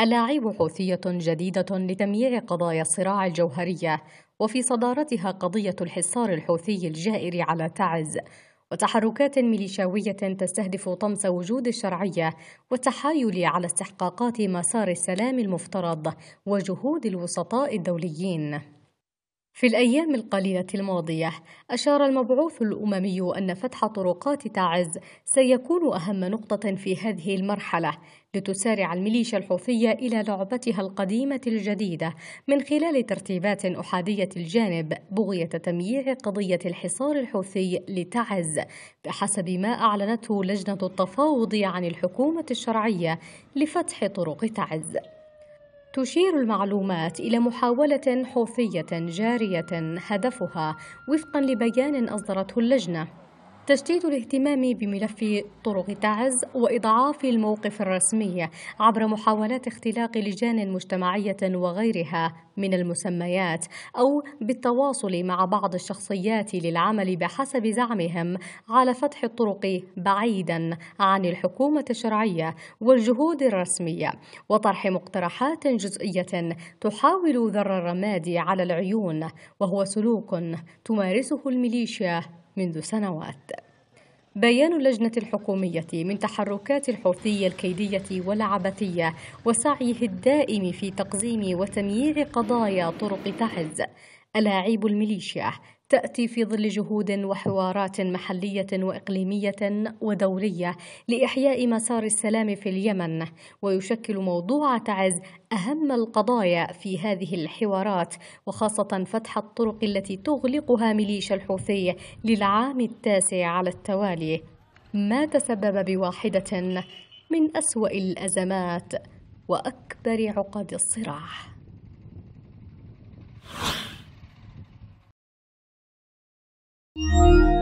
ألاعيب حوثية جديدة لتمييع قضايا الصراع الجوهرية وفي صدارتها قضية الحصار الحوثي الجائر على تعز وتحركات ميليشاوية تستهدف طمس وجود الشرعية والتحايل على استحقاقات مسار السلام المفترض وجهود الوسطاء الدوليين في الأيام القليلة الماضية أشار المبعوث الأممي أن فتح طرقات تعز سيكون أهم نقطة في هذه المرحلة لتسارع الميليشيا الحوثية إلى لعبتها القديمة الجديدة من خلال ترتيبات أحادية الجانب بغية تمييع قضية الحصار الحوثي لتعز بحسب ما أعلنته لجنة التفاوض عن الحكومة الشرعية لفتح طرق تعز تشير المعلومات إلى محاولة حوثية جارية هدفها وفقا لبيان أصدرته اللجنة تشديد الاهتمام بملف طرق تعز وإضعاف الموقف الرسمي عبر محاولات اختلاق لجان مجتمعية وغيرها من المسميات أو بالتواصل مع بعض الشخصيات للعمل بحسب زعمهم على فتح الطرق بعيدا عن الحكومة الشرعية والجهود الرسمية وطرح مقترحات جزئية تحاول ذر الرماد على العيون وهو سلوك تمارسه الميليشيا منذ سنوات بيان اللجنة الحكومية من تحركات الحوثية الكيدية والعبثية وسعيه الدائم في تقزيم وتمييع قضايا طرق تعز ألاعيب الميليشيا تأتي في ظل جهود وحوارات محلية وإقليمية ودولية لإحياء مسار السلام في اليمن ويشكل موضوع تعز أهم القضايا في هذه الحوارات وخاصة فتح الطرق التي تغلقها ميليشيا الحوثي للعام التاسع على التوالي ما تسبب بواحدة من أسوأ الأزمات وأكبر عقد الصراع Música